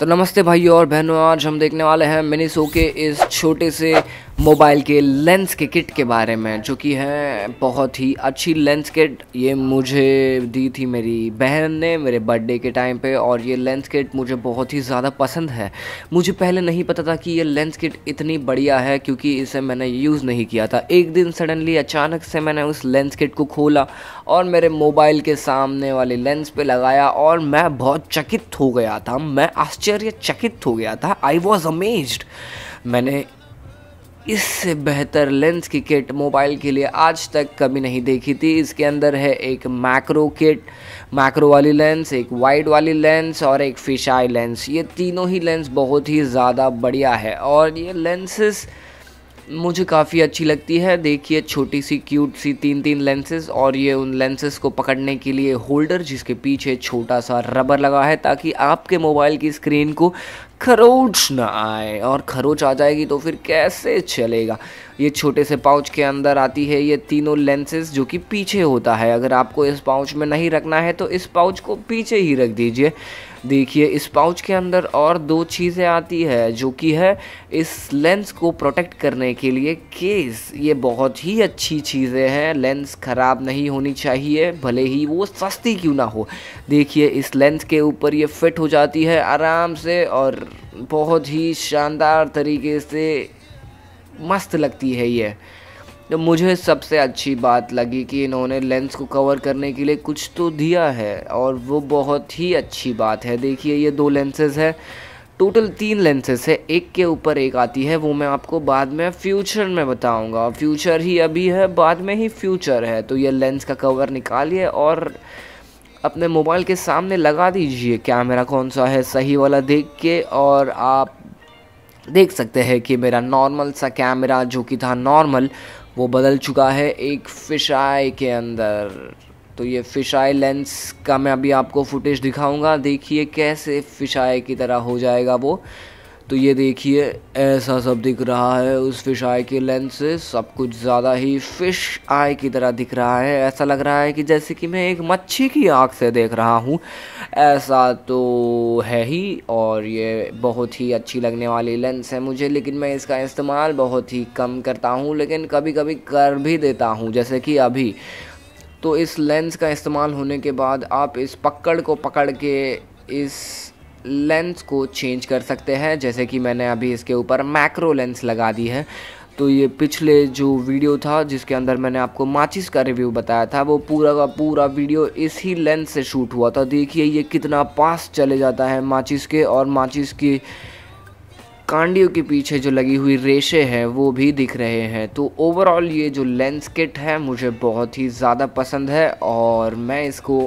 तो नमस्ते भाइयों और बहनों आज हम देखने वाले हैं मिनीसो के इस छोटे से मोबाइल के लेंस के किट के बारे में जो कि है बहुत ही अच्छी लेंस किट ये मुझे दी थी मेरी बहन ने मेरे बर्थडे के टाइम पे और ये लेंस किट मुझे बहुत ही ज़्यादा पसंद है मुझे पहले नहीं पता था कि ये लेंस किट इतनी बढ़िया है क्योंकि इसे मैंने यूज़ नहीं किया था एक दिन सडनली अचानक से मैंने उस लेंस किट को खोला और मेरे मोबाइल के सामने वाले लेंस पर लगाया और मैं बहुत चकित हो गया था मैं आश्चर्य आश्चर्यचकित हो गया था आई वॉज अमेज मैंने इससे बेहतर लेंस की किट मोबाइल के लिए आज तक कभी नहीं देखी थी इसके अंदर है एक मैक्रो किट मैक्रो वाली लेंस एक वाइड वाली लेंस और एक फिश आई लेंस ये तीनों ही लेंस बहुत ही ज़्यादा बढ़िया है और ये लेंसेस मुझे काफ़ी अच्छी लगती है देखिए छोटी सी क्यूट सी तीन तीन लेंसेज और ये उन लेंसेज को पकड़ने के लिए होल्डर जिसके पीछे छोटा सा रबर लगा है ताकि आपके मोबाइल की स्क्रीन को खरोच ना आए और खरोच आ जाएगी तो फिर कैसे चलेगा ये छोटे से पाउच के अंदर आती है ये तीनों लेंसेज जो कि पीछे होता है अगर आपको इस पाउच में नहीं रखना है तो इस पाउच को पीछे ही रख दीजिए देखिए इस पाउच के अंदर और दो चीज़ें आती है जो कि है इस लेंस को प्रोटेक्ट करने के लिए केस ये बहुत ही अच्छी चीज़ें हैं लेंस ख़राब नहीं होनी चाहिए भले ही वो सस्ती क्यों ना हो देखिए इस लेंस के ऊपर ये फिट हो जाती है आराम से और बहुत ही शानदार तरीके से मस्त लगती है ये तो मुझे सबसे अच्छी बात लगी कि इन्होंने लेंस को कवर करने के लिए कुछ तो दिया है और वो बहुत ही अच्छी बात है देखिए ये दो लेंसेज है टोटल तीन लेंसेज है एक के ऊपर एक आती है वो मैं आपको बाद में फ्यूचर में बताऊंगा फ्यूचर ही अभी है बाद में ही फ्यूचर है तो ये लेंस का कवर निकालिए और अपने मोबाइल के सामने लगा दीजिए कैमरा कौन सा है सही वाला देख के और आप देख सकते हैं कि मेरा नॉर्मल सा कैमरा जो कि था नॉर्मल वो बदल चुका है एक फिश आई के अंदर तो ये फिश आई लेंस का मैं अभी आपको फुटेज दिखाऊंगा देखिए कैसे फिश आई की तरह हो जाएगा वो तो ये देखिए ऐसा सब दिख रहा है उस फिश आई के लेंस से सब कुछ ज़्यादा ही फिश आई की तरह दिख रहा है ऐसा लग रहा है कि जैसे कि मैं एक मच्छी की आँख से देख रहा हूँ ऐसा तो है ही और ये बहुत ही अच्छी लगने वाली लेंस है मुझे लेकिन मैं इसका इस्तेमाल बहुत ही कम करता हूँ लेकिन कभी कभी कर भी देता हूँ जैसे कि अभी तो इस लेंस का इस्तेमाल होने के बाद आप इस पकड़ को पकड़ के इस लेंस को चेंज कर सकते हैं जैसे कि मैंने अभी इसके ऊपर मैक्रो लेंस लगा दी है तो ये पिछले जो वीडियो था जिसके अंदर मैंने आपको माचिस का रिव्यू बताया था वो पूरा का पूरा वीडियो इसी लेंस से शूट हुआ था देखिए ये कितना पास चले जाता है माचिस के और माचिस की कांडियों के पीछे जो लगी हुई रेशे हैं वो भी दिख रहे हैं तो ओवरऑल ये जो लेंस किट है मुझे बहुत ही ज़्यादा पसंद है और मैं इसको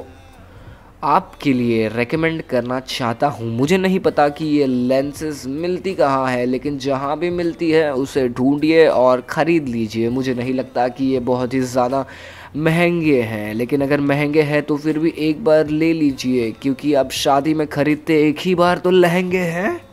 आपके लिए रेकमेंड करना चाहता हूँ मुझे नहीं पता कि ये लेंसेज मिलती कहाँ है लेकिन जहाँ भी मिलती है उसे ढूंढिए और ख़रीद लीजिए मुझे नहीं लगता कि ये बहुत ही ज़्यादा महंगे हैं लेकिन अगर महंगे हैं तो फिर भी एक बार ले लीजिए क्योंकि अब शादी में ख़रीदते एक ही बार तो लहंगे हैं